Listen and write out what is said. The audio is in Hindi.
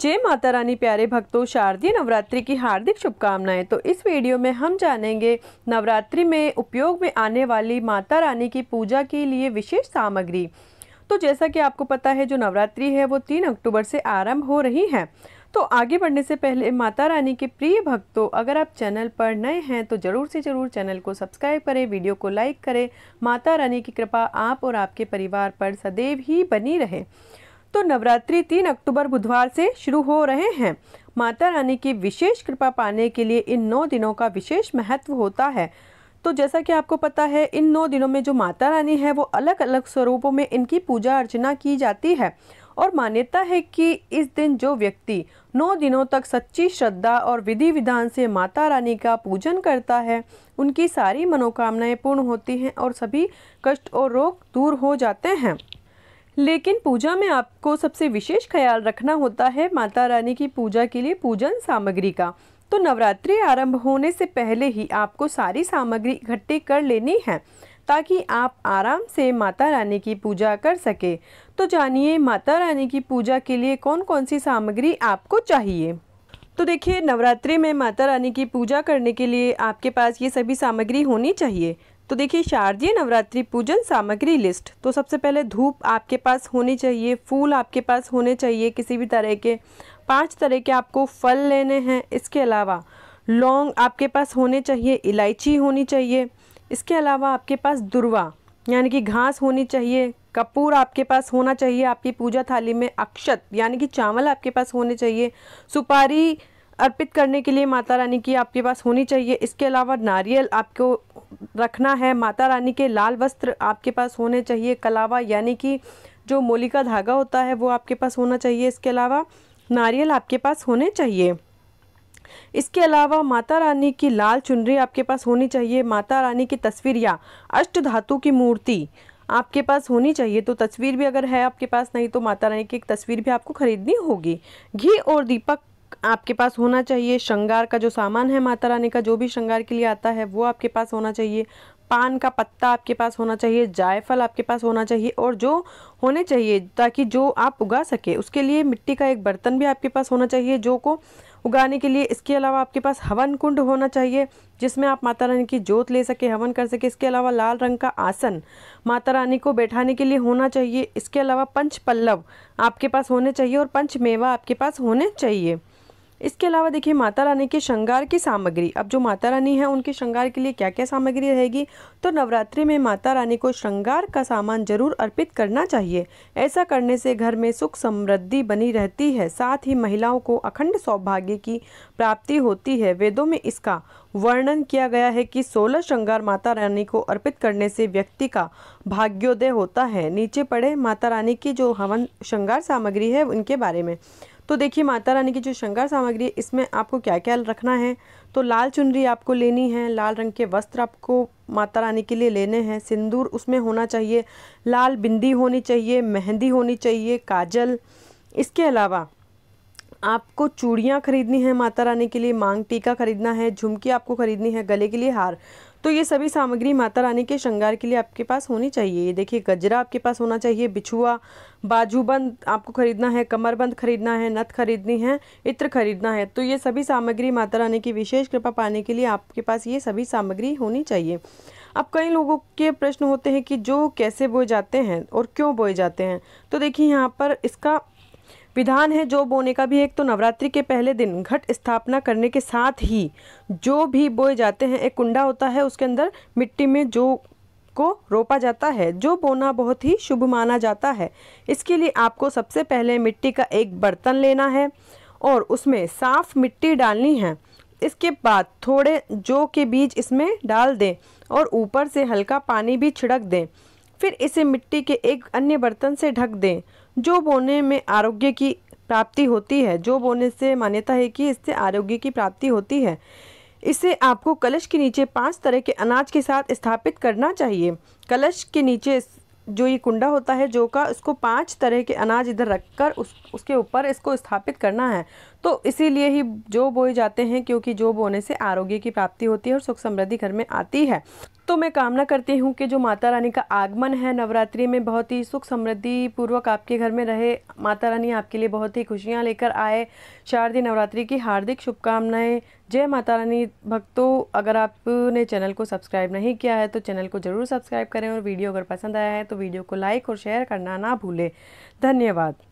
जय माता रानी प्यारे भक्तों शारदीय नवरात्रि की हार्दिक शुभकामनाएं तो इस वीडियो में हम जानेंगे नवरात्रि में उपयोग में आने वाली माता रानी की पूजा के लिए विशेष सामग्री तो जैसा कि आपको पता है जो नवरात्रि है वो तीन अक्टूबर से आरंभ हो रही है तो आगे बढ़ने से पहले माता रानी के प्रिय भक्तों अगर आप चैनल पर नए हैं तो ज़रूर से ज़रूर चैनल को सब्सक्राइब करें वीडियो को लाइक करें माता रानी की कृपा आप और आपके परिवार पर सदैव ही बनी रहे तो नवरात्रि तीन अक्टूबर बुधवार से शुरू हो रहे हैं माता रानी की विशेष कृपा पाने के लिए इन नौ दिनों का विशेष महत्व होता है तो जैसा कि आपको पता है इन नौ दिनों में जो माता रानी है वो अलग अलग स्वरूपों में इनकी पूजा अर्चना की जाती है और मान्यता है कि इस दिन जो व्यक्ति नौ दिनों तक सच्ची श्रद्धा और विधि विधान से माता रानी का पूजन करता है उनकी सारी मनोकामनाएं पूर्ण होती हैं और सभी कष्ट और रोग दूर हो जाते हैं लेकिन पूजा में आपको सबसे विशेष ख्याल रखना होता है माता रानी की पूजा के लिए पूजन सामग्री का तो नवरात्रि आरंभ होने से पहले ही आपको सारी सामग्री इकट्ठी कर लेनी है ताकि आप आराम से माता रानी की पूजा कर सके तो जानिए माता रानी की पूजा के लिए कौन कौन सी सामग्री आपको चाहिए तो देखिए नवरात्रि में माता रानी की पूजा करने के लिए आपके पास ये सभी सामग्री होनी चाहिए तो देखिए शारदीय नवरात्रि पूजन सामग्री लिस्ट तो सबसे पहले धूप आपके पास होनी चाहिए फूल आपके पास होने चाहिए किसी भी तरह के पांच तरह के आपको फल लेने हैं इसके अलावा लौंग आपके पास होने चाहिए इलायची होनी चाहिए इसके अलावा आपके पास दुर्वा यानी कि घास होनी चाहिए कपूर आपके पास होना चाहिए आपकी पूजा थाली में अक्षत यानी कि चावल आपके पास होने चाहिए सुपारी अर्पित करने के लिए माता रानी की आपके पास होनी चाहिए इसके अलावा नारियल आपको रखना है माता रानी के लाल वस्त्र आपके पास होने चाहिए कलावा यानी कि जो मोली का धागा होता है वो आपके पास होना चाहिए इसके अलावा नारियल आपके पास होने चाहिए इसके अलावा माता रानी की लाल चुनरी आपके पास होनी चाहिए माता रानी की तस्वीर या अष्ट धातु की मूर्ति आपके पास होनी चाहिए तो तस्वीर भी अगर है आपके पास नहीं तो माता रानी की एक तस्वीर भी आपको खरीदनी होगी घी और दीपक आपके पास होना चाहिए श्रृंगार का जो सामान है माता रानी का जो भी श्रृंगार के लिए आता है वो आपके पास होना चाहिए पान का पत्ता आपके पास होना चाहिए जायफल आपके पास होना चाहिए और जो होने चाहिए ताकि जो आप उगा सके उसके लिए मिट्टी का एक बर्तन भी आपके पास होना चाहिए जो को उगाने के लिए इसके अलावा आपके पास हवन कुंड होना चाहिए जिसमें आप माता रानी की जोत ले सके हवन कर सके इसके अलावा लाल रंग का आसन माता रानी को बैठाने के लिए होना चाहिए इसके अलावा पंच पल्लव आपके पास होने चाहिए और पंच मेवा आपके पास होने चाहिए इसके अलावा देखिए माता रानी के श्रृंगार की सामग्री अब जो माता रानी है उनके श्रृंगार के लिए क्या क्या सामग्री रहेगी तो नवरात्रि में माता रानी को श्रृंगार का सामान जरूर अर्पित करना चाहिए ऐसा करने से घर में सुख समृद्धि बनी रहती है साथ ही महिलाओं को अखंड सौभाग्य की प्राप्ति होती है वेदों में इसका वर्णन किया गया है कि सोलह श्रृंगार माता रानी को अर्पित करने से व्यक्ति का भाग्योदय होता है नीचे पड़े माता रानी की जो हवन श्रृंगार सामग्री है उनके बारे में तो देखिए माता रानी की जो श्रृंगार सामग्री है इसमें आपको क्या क्या रखना है तो लाल चुनरी आपको लेनी है लाल रंग के वस्त्र आपको माता रानी के लिए लेने हैं सिंदूर उसमें होना चाहिए लाल बिंदी होनी चाहिए मेहंदी होनी चाहिए काजल इसके अलावा आपको चूड़ियाँ खरीदनी है माता रानी के लिए मांग टीका खरीदना है झुमकी आपको खरीदनी है गले के लिए हार तो ये सभी सामग्री माता रानी के श्रृंगार के लिए आपके पास होनी चाहिए ये देखिए गजरा आपके पास होना चाहिए बिछुआ बाजूबंद आपको खरीदना है कमरबंद खरीदना है नथ खरीदनी है इत्र खरीदना है तो ये सभी सामग्री माता रानी की विशेष कृपा पाने के लिए आपके पास ये सभी सामग्री होनी चाहिए अब कई लोगों के प्रश्न होते हैं कि जो कैसे बोए जाते हैं और क्यों बोए जाते हैं तो देखिए यहाँ पर इसका विधान है जो बोने का भी एक तो नवरात्रि के पहले दिन घट स्थापना करने के साथ ही जो भी बोए जाते हैं एक कुंडा होता है उसके अंदर मिट्टी में जो को रोपा जाता है जो बोना बहुत ही शुभ माना जाता है इसके लिए आपको सबसे पहले मिट्टी का एक बर्तन लेना है और उसमें साफ़ मिट्टी डालनी है इसके बाद थोड़े जौ के बीज इसमें डाल दें और ऊपर से हल्का पानी भी छिड़क दें फिर इसे मिट्टी के एक अन्य बर्तन से ढक दें जो बोने में आरोग्य की प्राप्ति होती है जो बोने से मान्यता है कि इससे आरोग्य की प्राप्ति होती है इसे आपको कलश के नीचे पांच तरह के अनाज के साथ स्थापित करना चाहिए कलश के नीचे जो ये कुंडा होता है जो का उसको पांच तरह के अनाज इधर रखकर उस उसके ऊपर इसको स्थापित करना है तो इसीलिए ही जो बोए जाते हैं क्योंकि जो बोने से आरोग्य की प्राप्ति होती है और सुख समृद्धि घर में आती है तो मैं कामना करती हूँ कि जो माता रानी का आगमन है नवरात्रि में बहुत ही सुख समृद्धि पूर्वक आपके घर में रहे माता रानी आपके लिए बहुत ही खुशियाँ लेकर आए शारदीय नवरात्रि की हार्दिक शुभकामनाएं जय माता रानी भक्तों अगर आपने चैनल को सब्सक्राइब नहीं किया है तो चैनल को ज़रूर सब्सक्राइब करें और वीडियो अगर पसंद आया है तो वीडियो को लाइक और शेयर करना ना भूलें धन्यवाद